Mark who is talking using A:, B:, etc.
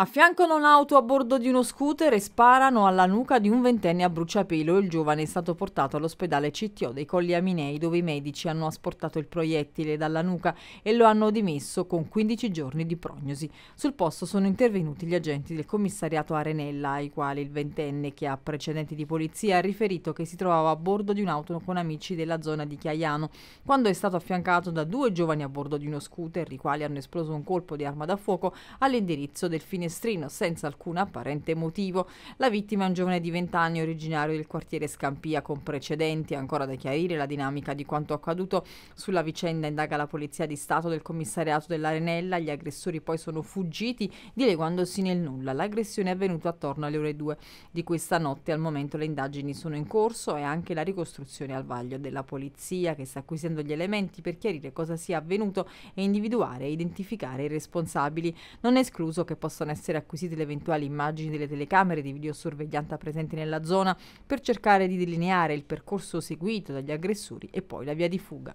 A: Affiancano un'auto a bordo di uno scooter e sparano alla nuca di un ventenne a bruciapelo. Il giovane è stato portato all'ospedale CTO dei Colli Aminei, dove i medici hanno asportato il proiettile dalla nuca e lo hanno dimesso con 15 giorni di prognosi. Sul posto sono intervenuti gli agenti del commissariato Arenella, ai quali il ventenne, che ha precedenti di polizia, ha riferito che si trovava a bordo di un'auto con amici della zona di Chiaiano, quando è stato affiancato da due giovani a bordo di uno scooter, i quali hanno esploso un colpo di arma da fuoco all'indirizzo del finestrino finestrino senza alcun apparente motivo. La vittima è un giovane di 20 anni originario del quartiere Scampia con precedenti, ancora da chiarire la dinamica di quanto accaduto. Sulla vicenda indaga la Polizia di Stato del commissariato dell'Arenella, gli aggressori poi sono fuggiti dileguandosi nel nulla. L'aggressione è avvenuta attorno alle ore 2 di questa notte, al momento le indagini sono in corso e anche la ricostruzione al vaglio della Polizia che sta acquisendo gli elementi per chiarire cosa sia avvenuto e individuare e identificare i responsabili. Non è escluso che possano essere essere acquisite le eventuali immagini delle telecamere di videosorveglianza presenti nella zona per cercare di delineare il percorso seguito dagli aggressori e poi la via di fuga.